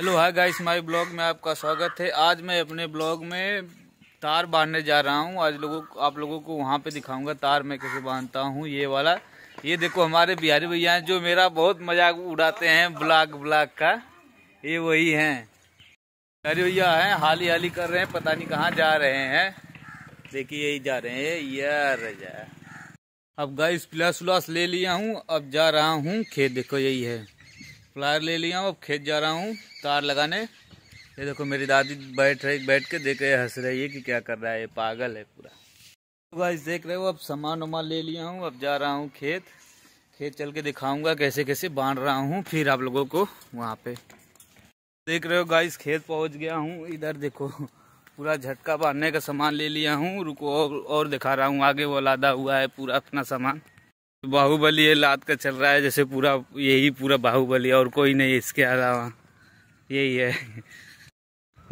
Hello hi guys my blog में आपका स्वागत है आज मैं अपने ब्लॉग में तार बांधने जा रहा हूँ आज लोगों को आप लोगों को वहां पे दिखाऊंगा तार मैं कैसे बांधता हूँ ये वाला ये देखो हमारे बिहारी भैया हैं जो मेरा बहुत मजाक उड़ाते हैं ब्लॉग ब्लॉग का ये वही हैं बिहारी भैया हैं हाली हाली कर रहे हैं पता नहीं कहाँ जा रहे हैं देखिए यही जा रहे हैं यार अब गाइस प्लस उलास ले लिया हूँ अब जा रहा हूँ खेत देखो यही है फ्लायर ले लिया हूँ अब खेत जा रहा हूँ तार लगाने ये देखो मेरी दादी बैठ रही बैठ के देख रहे हंस रही है कि क्या कर रहा है ये पागल है पूरा तो देख रहे हो अब सामान वामान ले लिया हूँ अब जा रहा हूँ खेत खेत चल के दिखाऊंगा कैसे कैसे बांध रहा हूँ फिर आप लोगों को वहाँ पे देख रहे हो गाइस खेत पहुँच गया हूँ इधर देखो पूरा झटका बांधने का सामान ले लिया हूँ रुको और, और दिखा रहा हूँ आगे वो लादा हुआ है पूरा अपना सामान तो बाहुबली ये लात का चल रहा है जैसे पूरा यही पूरा बाहुबली और कोई नहीं इसके अलावा यही है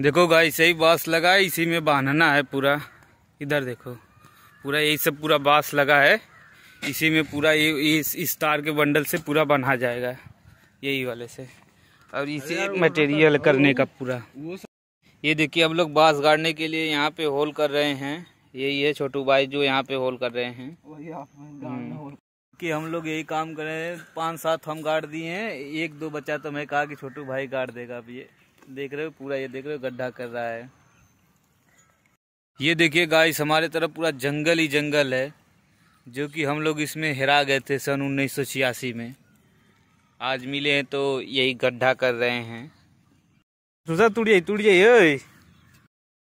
देखो गाई सही बांस लगा है इसी में बांधना है पूरा इधर देखो पूरा यही सब पूरा बांस लगा है इसी में पूरा ये इस, इस तार के बंडल से पूरा बंधा जाएगा यही वाले से और इसे मटेरियल मतलब करने का पूरा ये देखिए हम लोग बांस गाड़ने के लिए यहाँ पे होल कर रहे हैं यही है छोटू भाई जो यहाँ पे होल कर रहे हैं हम्म। कि हम लोग यही काम करें पांच सात हम गाड़ दिए हैं एक दो बच्चा तो मैं कहा कि छोटू भाई गाड़ देगा अब ये देख रहे हो पूरा ये देख रहे हो गड्ढा कर रहा है ये देखिए गाइस हमारे तरफ पूरा जंगल ही जंगल है जो कि हम लोग इसमें हरा गए थे सन उन्नीस में आज मिले हैं तो यही गड्ढा कर रहे हैं तुझा तुड़िए तुड़िए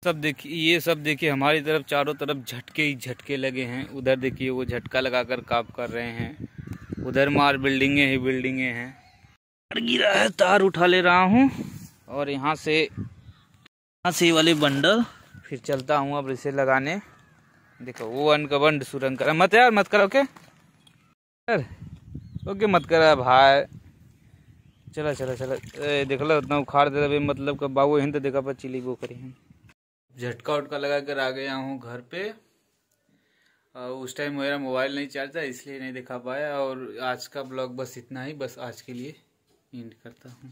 सब देखिए ये सब देखिए हमारी तरफ चारों तरफ झटके ही झटके लगे हैं उधर देखिए वो झटका लगाकर काप कर रहे हैं उधर मार बिल्डिंगे ही बिल्डिंगे हैं गिरा है तार उठा ले रहा हूँ और यहाँ से यहाँ से वाले बंडल फिर चलता हूँ अब इसे लगाने देखो वो अनकबंड सुरंग करा मत यार मत करो ओके यार ओके मत करा भाई चला चला चला देख लो उतना उखाड़ दे रहा मतलब कब बाबू हिंद देखा पर चिली वो करी है झटका उटका लगा कर आ गया हूँ घर पे उस टाइम मेरा मोबाइल नहीं चार्ज था इसलिए नहीं दिखा पाया और आज का ब्लॉग बस इतना ही बस आज के लिए एंड करता हूँ